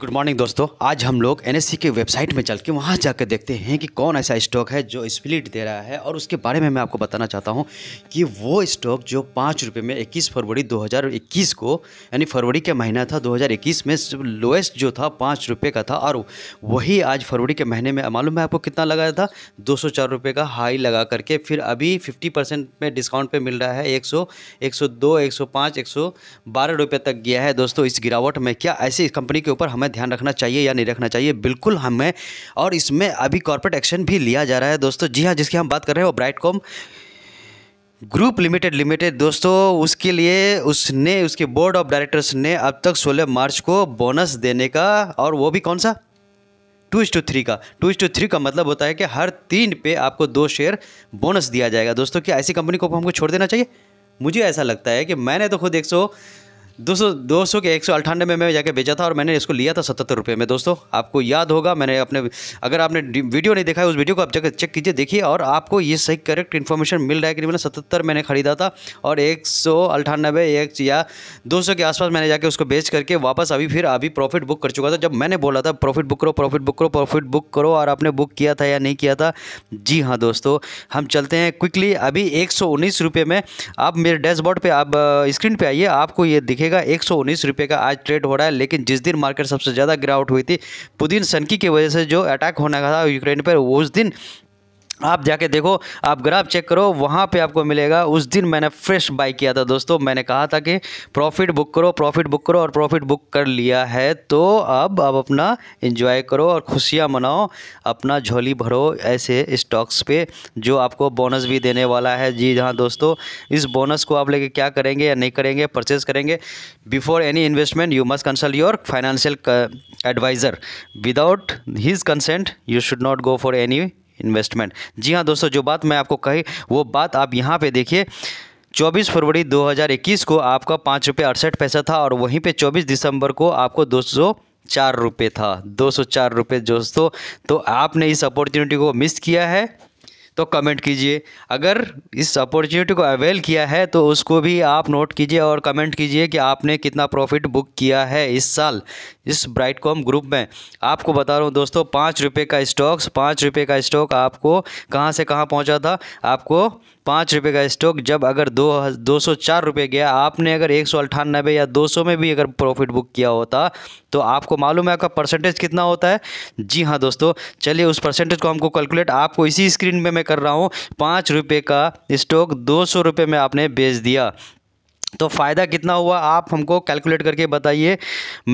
good morning दोस्तों आज हम लोग एन के वेबसाइट में चल के वहाँ जाकर देखते हैं कि कौन ऐसा स्टॉक है जो स्प्लिट दे रहा है और उसके बारे में मैं आपको बताना चाहता हूँ कि वो स्टॉक जो पाँच रुपये में 21 फरवरी 2021 को यानी फरवरी का महीना था 2021 में लोएस्ट जो था पाँच रुपये का था और वही आज फरवरी के महीने में मालूम है आपको कितना लगाया था दो सौ का हाई लगा करके फिर अभी फिफ्टी में डिस्काउंट पर मिल रहा है एक सौ एक सौ तक गया है दोस्तों इस गिरावट में क्या ऐसी कंपनी के ऊपर हमें हमें ध्यान रखना चाहिए या नहीं रखना चाहिए बिल्कुल हमें और इसमें अभी कॉर्पोरेट एक्शन भी लिया जा रहा है दोस्तों जी हाँ जिसकी हम बात कर रहे हैं वो ब्राइटकॉम ग्रुप लिमिटेड लिमिटेड दोस्तों उसके लिए उसने उसके बोर्ड ऑफ डायरेक्टर्स ने अब तक 16 मार्च को बोनस देने का और वो भी कौन सा टू इस टू थ्री का टू इस टू थ्री का मतलब होता है कि हर तीन पे आपको दो शेयर बोनस दिया जाएगा दोस्तों क्या ऐसी कंपनी को हमको छोड़ देना चाहिए मुझे ऐसा लगता है कि मैंने तो खुद एक सौ दोस्तों दो सौ के एक सौ अट्ठानवे में मैं जाके बेचा था और मैंने इसको लिया था सतहत्तर रुपये में दोस्तों आपको याद होगा मैंने अपने अगर आपने वीडियो नहीं देखा है उस वीडियो को आप जगह चेक कीजिए देखिए और आपको ये सही करेक्ट इन्फॉर्मेशन मिल रहा है कि मैंने सतहत्तर मैंने ख़रीदा था और एक सौ अट्ठानबे एक या दो सौ के आसपास मैंने जाके उसको बेच करके वापस अभी फिर अभी प्रॉफिट बुक कर चुका था जब मैंने बोला था प्रॉफिट बुक करो प्रॉफिट बुक करो प्रॉफिट बुक करो और आपने बुक किया था या नहीं किया था जी हाँ दोस्तों हम चलते हैं क्विकली अभी एक सौ उन्नीस रुपये में आप मेरे डैशबोर्ड पर आप स्क्रीन पर आइए आपको ये दिखे देखिएगा एक सौ का आज ट्रेड हो रहा है लेकिन जिस दिन मार्केट सबसे ज़्यादा गिरावट हुई थी पुतिन सनकी की वजह से जो अटैक होने का था यूक्रेन पर उस दिन आप जाके देखो आप ग्राफ चेक करो वहाँ पे आपको मिलेगा उस दिन मैंने फ्रेश बाई किया था दोस्तों मैंने कहा था कि प्रॉफिट बुक करो प्रॉफिट बुक करो और प्रॉफिट बुक कर लिया है तो अब आप अपना एंजॉय करो और खुशियाँ मनाओ अपना झोली भरो ऐसे स्टॉक्स पे जो आपको बोनस भी देने वाला है जी हाँ दोस्तों इस बोनस को आप लेके क्या करेंगे या नहीं करेंगे परचेज करेंगे before any investment you must consult your financial adviser without his consent you should not go for any investment जी हाँ दोस्तों जो बात मैं आपको कही वो बात आप यहाँ पे देखिए 24 फरवरी 2021 को आपका पाँच रुपये अड़सठ पैसा था और वहीं पे 24 दिसंबर को आपको दो सौ चार रुपये था दो सौ चार रुपये दोस्तों तो आपने इस अपॉर्चुनिटी को मिस किया है तो कमेंट कीजिए अगर इस अपॉर्चुनिटी को अवेल किया है तो उसको भी आप नोट कीजिए और कमेंट कीजिए कि आपने कितना प्रॉफिट बुक किया है इस साल इस ब्राइटकॉम ग्रुप में आपको बता रहा हूँ दोस्तों पाँच रुपये का स्टॉक्स पाँच रुपये का स्टॉक आपको कहाँ से कहाँ पहुँचा था आपको पाँच रुपये का स्टॉक जब अगर दो दो सौ चार रुपये गया आपने अगर एक सौ अट्ठानबे या दो सौ में भी अगर प्रॉफिट बुक किया होता तो आपको मालूम है आपका परसेंटेज कितना होता है जी हाँ दोस्तों चलिए उस परसेंटेज को हमको कैलकुलेट आपको इसी स्क्रीन में मैं कर रहा हूँ पाँच रुपये का स्टॉक दो सौ रुपये में आपने बेच दिया तो फ़ायदा कितना हुआ आप हमको कैलकुलेट करके बताइए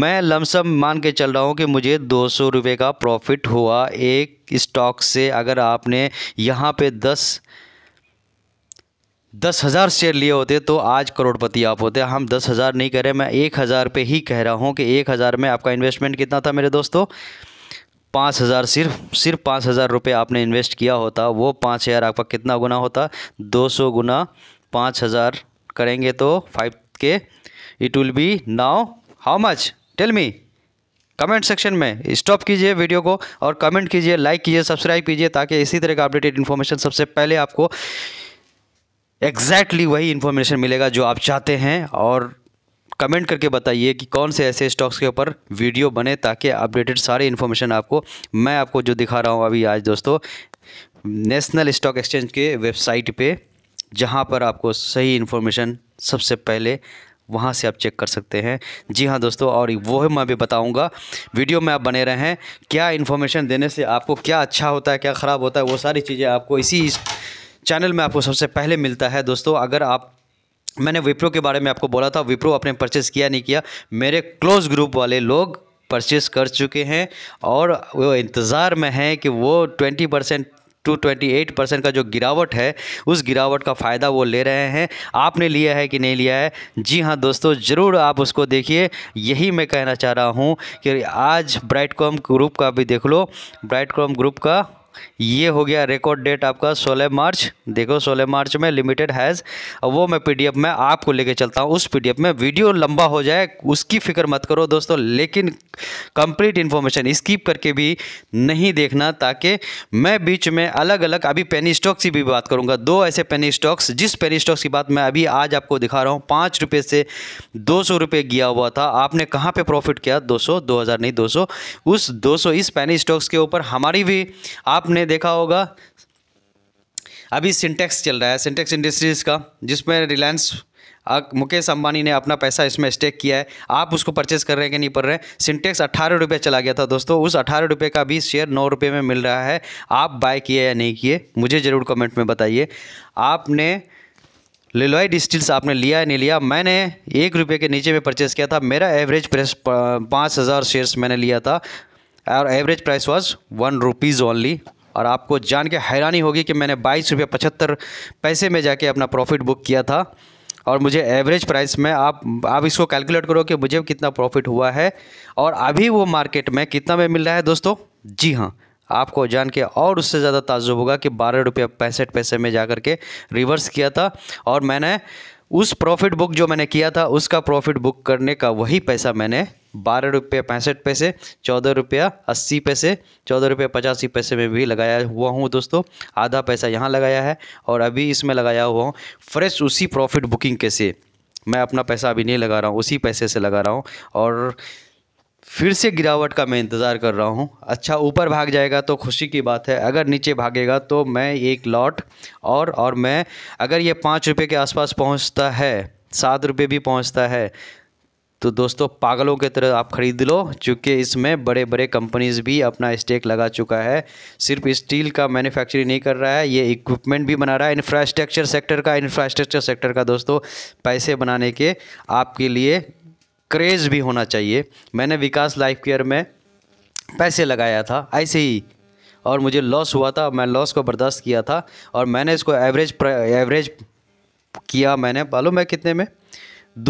मैं लमसम मान के चल रहा हूँ कि मुझे दो सौ रुपये का प्रॉफिट हुआ एक स्टॉक से अगर आपने यहाँ पे दस दस हज़ार शेयर लिए होते तो आज करोड़पति आप होते हम दस हज़ार नहीं करें रहे मैं एक हज़ार पर ही कह रहा हूँ कि एक हज़ार में आपका इन्वेस्टमेंट कितना था मेरे दोस्तों पाँच हज़ार सिर्फ सिर्फ पाँच हज़ार रुपये आपने इन्वेस्ट किया होता वो पाँच हज़ार आपका कितना गुना होता दो सौ गुना पाँच हज़ार करेंगे तो फाइव के it will be now how much tell me comment section में स्टॉप कीजिए वीडियो को और कमेंट कीजिए लाइक कीजिए सब्सक्राइब कीजिए ताकि इसी तरह का अपडेटेड इन्फॉर्मेशन सबसे पहले आपको एग्जैक्टली exactly वही इन्फॉर्मेशन मिलेगा जो आप चाहते हैं और कमेंट करके बताइए कि कौन से ऐसे स्टॉक्स के ऊपर वीडियो बने ताकि अपडेटेड सारे इन्फॉर्मेशन आपको मैं आपको जो दिखा रहा हूँ अभी आज दोस्तों नेशनल स्टॉक एक्सचेंज के वेबसाइट पर जहाँ पर आपको सही इन्फॉर्मेशन सबसे पहले वहाँ से आप चेक कर सकते हैं जी हाँ दोस्तों और वो है मैं भी बताऊँगा वीडियो में आप बने रहें क्या इन्फॉर्मेशन देने से आपको क्या अच्छा होता है क्या ख़राब होता है वो सारी चीज़ें आपको इसी चैनल में आपको सबसे पहले मिलता है दोस्तों अगर आप मैंने विप्रो के बारे में आपको बोला था विप्रो आपने परचेस किया नहीं किया मेरे क्लोज ग्रुप वाले लोग परचेस कर चुके हैं और वो इंतज़ार में हैं कि वो twenty percent to twenty eight percent का जो गिरावट है उस गिरावट का फ़ायदा वो ले रहे हैं आपने लिया है कि नहीं लिया है जी हाँ दोस्तों ज़रूर आप उसको देखिए यही मैं कहना चाह रहा हूँ कि आज ब्राइट कॉम ग्रुप का भी देख लो ब्राइट कॉम ग्रुप का ये हो गया रिकॉर्ड डेट आपका 16 मार्च देखो 16 मार्च में लिमिटेड हैज़ वो मैं पीडीएफ में आपको लेके चलता हूँ उस पीडीएफ में वीडियो लंबा हो जाए उसकी फिक्र मत करो दोस्तों लेकिन कंप्लीट इन्फॉर्मेशन स्कीप करके भी नहीं देखना ताकि मैं बीच में अलग अलग अभी पेनी स्टॉक्स की भी बात करूँगा दो ऐसे पेनी स्टॉक्स जिस पेनी स्टॉक्स की बात मैं अभी आज आपको दिखा रहा हूँ पाँच से दो सौ गया हुआ था आपने कहाँ पर प्रॉफिट किया दो सौ दो हज़ार नहीं दो सौ उस दो सौ इस पेनी स्टॉक्स के ऊपर हमारी भी आप आपने देखा होगा अभी सिंटेक्स चल रहा है सिंटेक्स इंडस्ट्रीज़ का जिसमें रिलायंस मुकेश अंबानी ने अपना पैसा इसमें स्टेक किया है आप उसको परचेस कर रहे हैं कि नहीं पड़ रहे हैं सिंटेक्स अट्ठारह रुपये चला गया था दोस्तों उस अट्ठारह रुपये का भी शेयर नौ रुपये में मिल रहा है आप बाय किए या नहीं किए मुझे ज़रूर कमेंट में बताइए आपने लिलोइड स्टील्स आपने लिया है नहीं लिया मैंने एक रुपये के नीचे में परचेस किया था मेरा एवरेज प्रेस पाँच हज़ार शेयर्स मैंने लिया था और average price was one rupees only और आपको जान के हैरानी होगी कि मैंने बाईस रुपये पचहत्तर पैसे में जाके अपना प्रॉफिट बुक किया था और मुझे एवरेज प्राइस में आप आप इसको कैलकुलेट करो कि मुझे कितना प्रॉफिट हुआ है और अभी वो मार्केट में कितना में मिल रहा है दोस्तों जी हाँ आपको जान के और उससे ज़्यादा ताजुब होगा कि बारह रुपये पैंसठ पैसे में जा कर के रिवर्स किया था और मैंने उस प्रॉफिट बुक जो मैंने किया था उसका प्रॉफिट बुक करने का वही पैसा मैंने बारह रुपये पैंसठ पैसे चौदह रुपया अस्सी पैसे चौदह रुपये पचासी पैसे में भी लगाया हुआ हूँ दोस्तों आधा पैसा यहाँ लगाया है और अभी इसमें लगाया हुआ हूँ फ्रेश उसी प्रॉफिट बुकिंग के से मैं अपना पैसा अभी नहीं लगा रहा हूँ उसी पैसे से लगा रहा हूँ और फिर से गिरावट का मैं इंतज़ार कर रहा हूँ अच्छा ऊपर भाग जाएगा तो खुशी की बात है अगर नीचे भागेगा तो मैं एक लॉट और और मैं अगर ये पाँच रुपये के आसपास पहुँचता है सात रुपये भी पहुँचता है तो दोस्तों पागलों के तरह आप ख़रीद लो चूँकि इसमें बड़े बड़े कंपनीज़ भी अपना स्टेक लगा चुका है सिर्फ स्टील का मैन्युफैक्चरिंग नहीं कर रहा है ये इक्विपमेंट भी बना रहा है इंफ्रास्ट्रक्चर सेक्टर का इंफ्रास्ट्रक्चर सेक्टर का दोस्तों पैसे बनाने के आपके लिए क्रेज़ भी होना चाहिए मैंने विकास लाइफ केयर में पैसे लगाया था ऐसे ही और मुझे लॉस हुआ था मैं लॉस को बर्दाश्त किया था और मैंने इसको एवरेज एवरेज किया मैंने मालूम मैं कितने में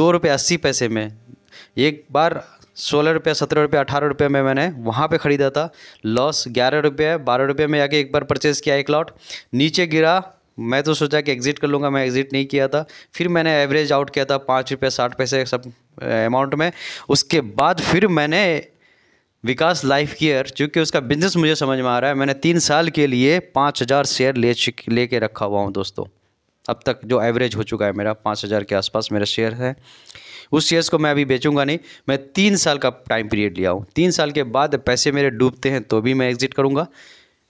दो रुपये अस्सी पैसे में एक बार सोलह रुपये सत्रह रुपये अठारह रुपये में मैंने वहाँ पे ख़रीदा था लॉस ग्यारह रुपये बारह रुपये में आके एक बार परचेज़ किया एक लॉट नीचे गिरा मैं तो सोचा कि एग्ज़िट कर लूँगा मैं एग्ज़िट नहीं किया था फिर मैंने एवरेज आउट किया था पाँच रुपये साठ पैसे सब अमाउंट में उसके बाद फिर मैंने विकास लाइफ केयर चूँकि उसका बिजनेस मुझे समझ में आ रहा है मैंने तीन साल के लिए पाँच हज़ार शेयर ले लेके रखा हुआ हूँ दोस्तों अब तक जो एवरेज हो चुका है मेरा पाँच हज़ार के आसपास मेरा शेयर है उस शेयर्स को मैं अभी बेचूंगा नहीं मैं तीन साल का टाइम पीरियड लिया हूँ तीन साल के बाद पैसे मेरे डूबते हैं तो भी मैं एग्जिट करूँगा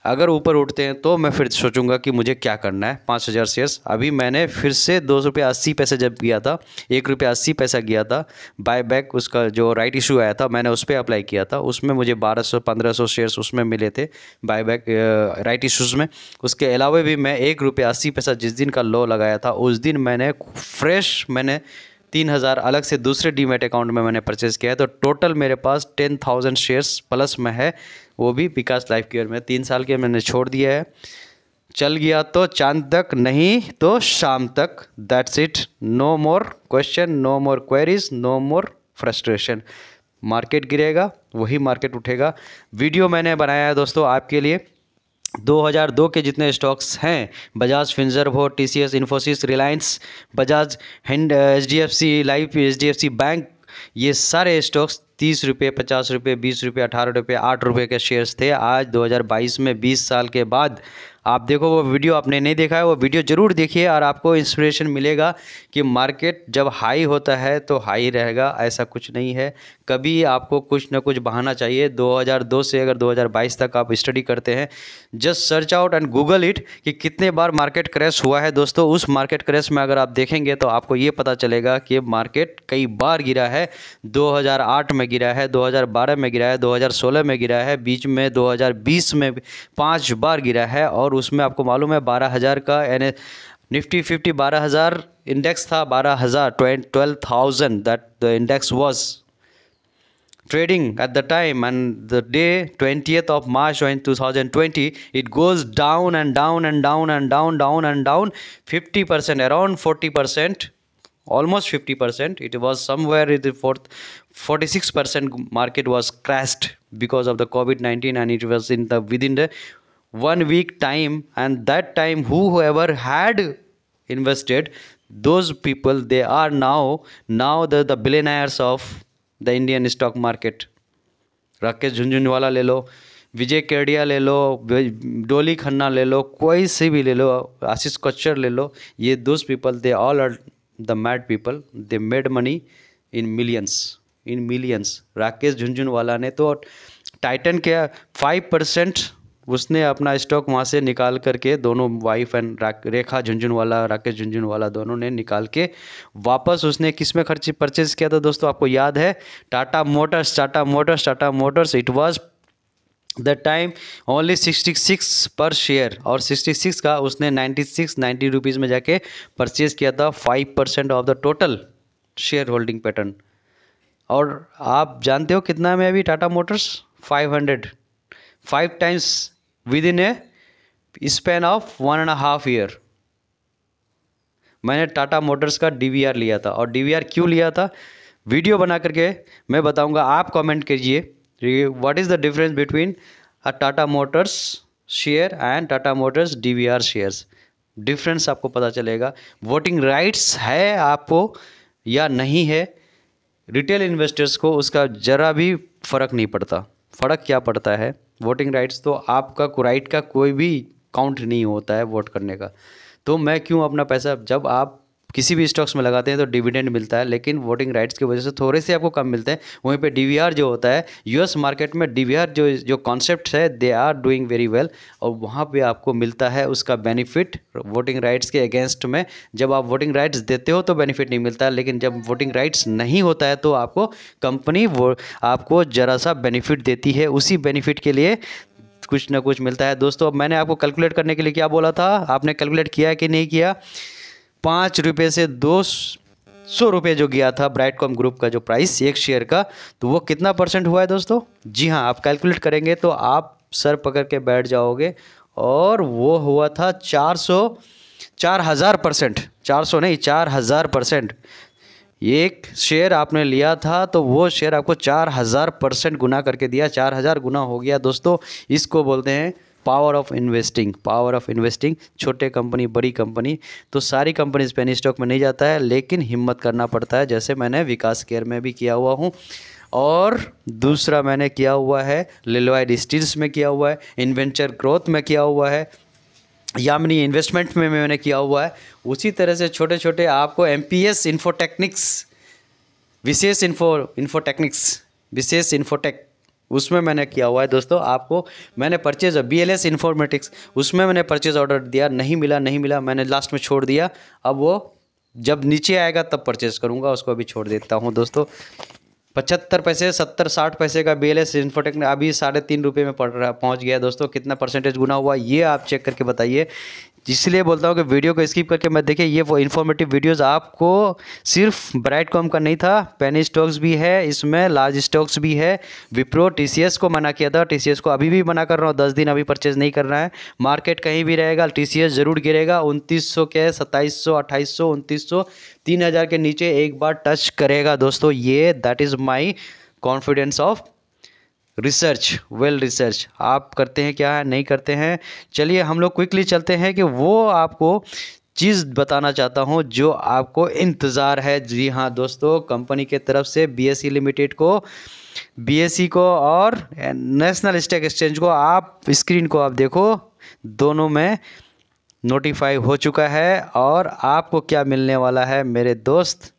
अगर ऊपर उठते हैं तो मैं फिर सोचूंगा कि मुझे क्या करना है पाँच हज़ार शेयर्स अभी मैंने फिर से दो सौ रुपये अस्सी पैसे जब किया था एक रुपये अस्सी पैसा किया था बाय बैक उसका जो राइट इशू आया था मैंने उस पर अप्लाई किया था उसमें मुझे बारह सौ पंद्रह सौ शेयर्स उसमें मिले थे बाय बैक राइट इशूज़ में उसके अलावा भी मैं एक रुपये अस्सी पैसा जिस दिन का लो लगाया था उस दिन मैंने फ्रेश मैंने तीन हज़ार अलग से दूसरे डीमेट अकाउंट में मैंने परचेज़ किया है तो टोटल मेरे पास टेन थाउजेंड शेयर्स प्लस में है वो भी विकास लाइफ केयर में तीन साल के मैंने छोड़ दिया है चल गया तो चांद तक नहीं तो शाम तक that's it no more question no more queries no more frustration market गिरेगा वही मार्केट उठेगा वीडियो मैंने बनाया है दोस्तों आपके लिए 2002 के जितने स्टॉक्स हैं बजाज फिंजर हो टी इन्फोसिस रिलायंस बजाज हिंड H D F C Life H D F C Bank ये सारे स्टॉक्स तीस रुपये पचास रुपये बीस रुपये अठारह रुपये आठ रुपये के शेयर्स थे आज 2022 में 20 साल के बाद आप देखो वो वीडियो आपने नहीं देखा है वो वीडियो ज़रूर देखिए और आपको इंस्पिरेशन मिलेगा कि मार्केट जब हाई होता है तो हाई रहेगा ऐसा कुछ नहीं है कभी आपको कुछ ना कुछ बहाना चाहिए 2002 से अगर 2022 तक आप स्टडी करते हैं just search out and Google it कि कितने बार मार्केट क्रैश हुआ है दोस्तों उस मार्केट क्रैश में अगर आप देखेंगे तो आपको ये पता चलेगा कि मार्केट कई बार गिरा है दो में गिरा है दो में गिरा है दो में गिरा है बीच में दो में पाँच बार गिरा है और और उसमें आपको मालूम है बारह हज़ार का यानी निफ्टी फिफ्टी बारह हज़ार इंडेक्स था बारह हज़ार twenty twelve thousand that the index was trading at the time and the day twentieth of March two twenty it goes down and down and down and down down and down fifty percent around forty almost fifty percent it was somewhere it fourth forty six percent market was crashed because of the COVID nineteen and it was in the with in the one week time and that time who ever had invested those people they are now now the billionaires of the Indian stock market Rakesh Jhunjhunwala ले लो विजय केडिया ले लो डोली खन्ना ले लो कोई से भी ले लो आशीष कच्चर ले लो ये those people they all are the mad people they made money in millions in millions Rakesh Jhunjhunwala ने तो टाइटन के फाइव परसेंट उसने अपना स्टॉक वहाँ से निकाल करके दोनों वाइफ एंड रेखा झुंझुनवाला राकेश झुंझुनवाला दोनों ने निकाल के वापस उसने किस में खर्च परचेज किया था दोस्तों आपको याद है Tata Motors Tata Motors Tata Motors it was the time only sixty six पर शेयर और सिक्सटी सिक्स का उसने नाइन्टी सिक्स नाइन्टी रुपीज़ में जाके परचेज़ किया था five percent of the total share holding pattern और आप जानते हो कितना में अभी Tata Motors five hundred five times within a span of one and half year मैंने टाटा मोटर्स का डी लिया था और डी क्यों लिया था वीडियो बना करके मैं बताऊंगा आप कमेंट कीजिए what is the difference between a Tata Motors share and Tata Motors DVR shares difference आपको पता चलेगा वोटिंग राइट्स है आपको या नहीं है रिटेल इन्वेस्टर्स को उसका ज़रा भी फ़र्क नहीं पड़ता फ़र्क क्या पड़ता है वोटिंग राइट्स तो आपका राइट का कोई भी काउंट नहीं होता है वोट करने का तो मैं क्यों अपना पैसा जब आप किसी भी स्टॉक्स में लगाते हैं तो डिविडेंड मिलता है लेकिन वोटिंग राइट्स की वजह से थोड़े से आपको कम मिलते हैं वहीं पर डी जो होता है यूएस मार्केट में डी जो जो कॉन्सेप्ट है they are doing very well और वहाँ पर आपको मिलता है उसका बेनिफिट वोटिंग राइट्स के अगेंस्ट में जब आप वोटिंग राइट्स देते हो तो बेनिफिट नहीं मिलता है लेकिन जब वोटिंग राइट्स नहीं होता है तो आपको कंपनी वो आपको ज़रा सा बेनिफिट देती है उसी बेनिफिट के लिए कुछ ना कुछ मिलता है दोस्तों अब मैंने आपको कैलकुलेट करने के लिए क्या बोला था आपने कैलकुलेट किया है कि नहीं किया पाँच रुपये से दो सौ रुपये जो गया था ब्राइटकॉम ग्रुप का जो प्राइस एक शेयर का तो वो कितना परसेंट हुआ है दोस्तों जी हाँ आप कैलकुलेट करेंगे तो आप सर पकड़ के बैठ जाओगे और वो हुआ था चार सौ चार हज़ार परसेंट चार सौ नहीं चार हज़ार परसेंट एक शेयर आपने लिया था तो वो शेयर आपको चार हज़ार परसेंट गुना करके दिया चार हज़ार गुना हो गया दोस्तों इसको बोलते हैं power of investing power of investing छोटे कंपनी बड़ी कंपनी तो सारी कंपनीज पेनी स्टॉक में नहीं जाता है लेकिन हिम्मत करना पड़ता है जैसे मैंने विकास केयर में भी किया हुआ हूँ और दूसरा मैंने किया हुआ है लिलवाइड स्टील्स में किया हुआ है इन्वेंचर ग्रोथ में किया हुआ है या यामिनी इन्वेस्टमेंट में मैंने किया हुआ है उसी तरह से छोटे छोटे आपको M P S Infotechnics Vishesh info Infotechnics Vishesh Infotech उसमें मैंने किया हुआ है दोस्तों आपको मैंने purchase B L S Informatics उसमें मैंने परचेज ऑर्डर दिया नहीं मिला नहीं मिला मैंने लास्ट में छोड़ दिया अब वो जब नीचे आएगा तब परचेज़ करूँगा उसको अभी छोड़ देता हूँ दोस्तों पचहत्तर पैसे सत्तर साठ पैसे का बी एल एस इन्फोटेक अभी साढ़े तीन रुपये में पड़ रहा पहुँच गया दोस्तों कितना परसेंटेज गुना हुआ ये आप चेक करके बताइए इसलिए बोलता हूँ कि वीडियो को स्किप करके मत देखिए ये वो इन्फॉर्मेटिव वीडियोस आपको सिर्फ ब्राइट कॉम का नहीं था पेनी स्टॉक्स भी है इसमें लार्ज स्टॉक्स भी है विप्रो टीसीएस को मना किया था टीसीएस को अभी भी मना कर रहा हूँ दस दिन अभी परचेज नहीं करना है मार्केट कहीं भी रहेगा टी ज़रूर गिरेगा उनतीस सौ के सत्ताईस सौ अट्ठाईस सौ उनतीस सौ तीन हज़ार के नीचे एक बार टच करेगा दोस्तों ये that is my confidence of research well research आप करते हैं क्या है नहीं करते हैं चलिए हम लोग क्विकली चलते हैं कि वो आपको चीज़ बताना चाहता हूँ जो आपको इंतज़ार है जी हाँ दोस्तों कंपनी के तरफ से बीएसई लिमिटेड e को बीएसई e को और नेशनल स्टॉक एक्सचेंज को आप स्क्रीन को आप देखो दोनों में नोटिफाई हो चुका है और आपको क्या मिलने वाला है मेरे दोस्त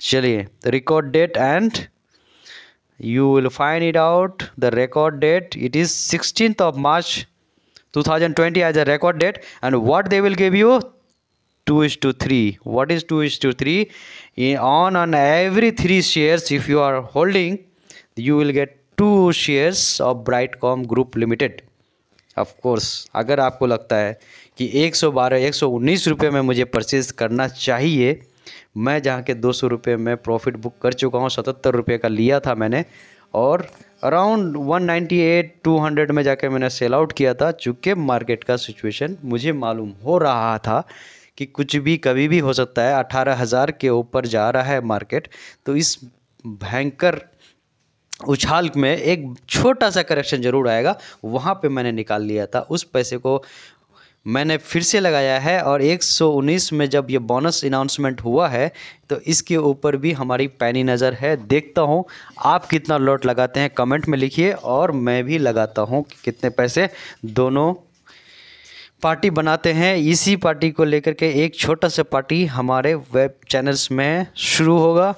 चलिए record date and you will find it out the record date it is 16th of march 2020 as a record date and what they will give you 2 is to 3 what is 2 is to 3 In, on on every 3 shares if you are holding you will get 2 shares of brightcom group limited of course अगर आपको लगता है कि 112 119 रुपए में मुझे purchase करना चाहिए मैं जहाँ के दो सौ रुपये में प्रॉफिट बुक कर चुका हूँ सतहत्तर रुपये का लिया था मैंने और अराउंड 198 200 में जाके मैंने सेल आउट किया था चूँकि मार्केट का सिचुएशन मुझे मालूम हो रहा था कि कुछ भी कभी भी हो सकता है अट्ठारह हज़ार के ऊपर जा रहा है मार्केट तो इस भयंकर उछाल में एक छोटा सा करेक्शन जरूर आएगा वहाँ पे मैंने निकाल लिया था उस पैसे को मैंने फिर से लगाया है और 119 में जब ये बोनस अनाउंसमेंट हुआ है तो इसके ऊपर भी हमारी पैनी नज़र है देखता हूँ आप कितना लॉट लगाते हैं कमेंट में लिखिए और मैं भी लगाता हूँ कि कितने पैसे दोनों पार्टी बनाते हैं इसी पार्टी को लेकर के एक छोटा सा पार्टी हमारे वेब चैनल्स में शुरू होगा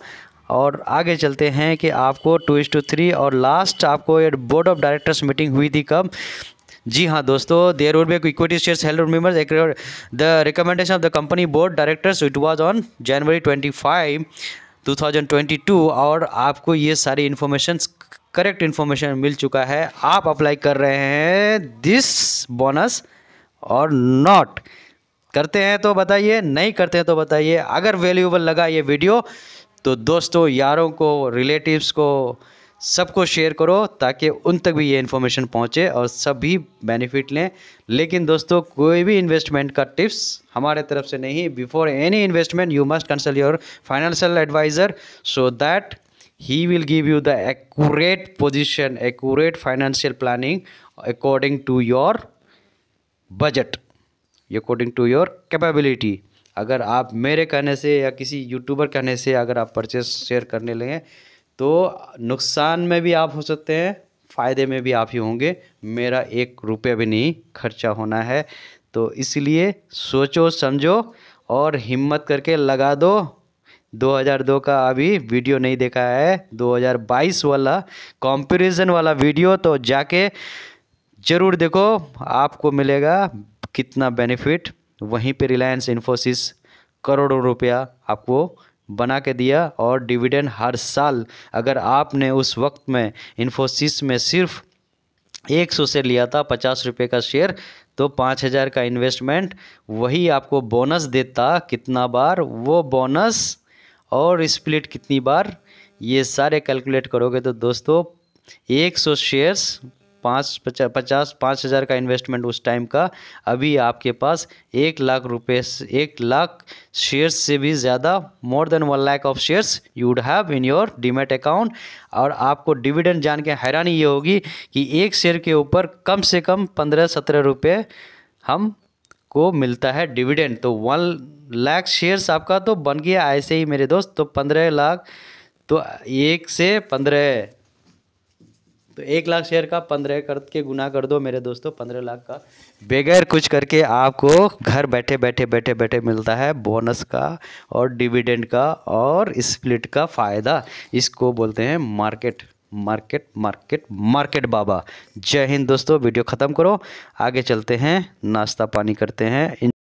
और आगे चलते हैं कि आपको टू इस टू थ्री और लास्ट आपको बोर्ड ऑफ डायरेक्टर्स मीटिंग हुई थी कब जी हाँ दोस्तों there would be equity shares held members the recommendation of the company board directors it was on January twenty five 2022 और आपको ये सारी इन्फॉर्मेशन करेक्ट इन्फॉर्मेशन मिल चुका है आप अप्लाई कर रहे हैं दिस बोनस और नॉट करते हैं तो बताइए नहीं करते हैं तो बताइए अगर वैल्यूबल लगा ये वीडियो तो दोस्तों यारों को रिलेटिव्स को सबको शेयर करो ताकि उन तक भी ये इन्फॉर्मेशन पहुंचे और सभी बेनिफिट लें लेकिन दोस्तों कोई भी इन्वेस्टमेंट का टिप्स हमारे तरफ से नहीं before any investment you must consult your financial adviser so that he will give you the accurate position accurate financial planning according to your budget according to your capability अगर आप मेरे कहने से या किसी यूट्यूबर कहने से अगर आप परचेस शेयर करने लगें तो नुकसान में भी आप हो सकते हैं फ़ायदे में भी आप ही होंगे मेरा एक रुपये भी नहीं खर्चा होना है तो इसलिए सोचो समझो और हिम्मत करके लगा दो 2002 का अभी वीडियो नहीं देखा है 2022 वाला कंपैरिजन वाला वीडियो तो जाके ज़रूर देखो आपको मिलेगा कितना बेनिफिट वहीं पे रिलायंस इन्फोसिस करोड़ों रुपया आपको बना के दिया और डिविडेंड हर साल अगर आपने उस वक्त में इन्फोसिस में सिर्फ एक सौ से लिया था पचास रुपये का शेयर तो पाँच हज़ार का इन्वेस्टमेंट वही आपको बोनस देता कितना बार वो बोनस और स्प्लिट कितनी बार ये सारे कैलकुलेट करोगे तो दोस्तों एक सौ शेयर्स पाँच पचा, पचास पाँच हज़ार का इन्वेस्टमेंट उस टाइम का अभी आपके पास एक लाख रुपये एक लाख शेयर्स से भी ज़्यादा more than one lakh of shares you would have in your demat account और आपको डिविडेंड जान के हैरानी ये होगी कि एक शेयर के ऊपर कम से कम पंद्रह सत्रह रुपये हम को मिलता है डिविडेंड तो वन लाख शेयर्स आपका तो बन गया ऐसे ही मेरे दोस्त तो पंद्रह लाख तो एक से पंद्रह तो एक लाख शेयर का पंद्रह कर के गुना कर दो मेरे दोस्तों पंद्रह लाख का बगैर कुछ करके आपको घर बैठे बैठे बैठे बैठे मिलता है बोनस का और डिविडेंड का और स्प्लिट का फ़ायदा इसको बोलते हैं मार्केट मार्केट मार्केट मार्केट बाबा जय हिंद दोस्तों वीडियो ख़त्म करो आगे चलते हैं नाश्ता पानी करते हैं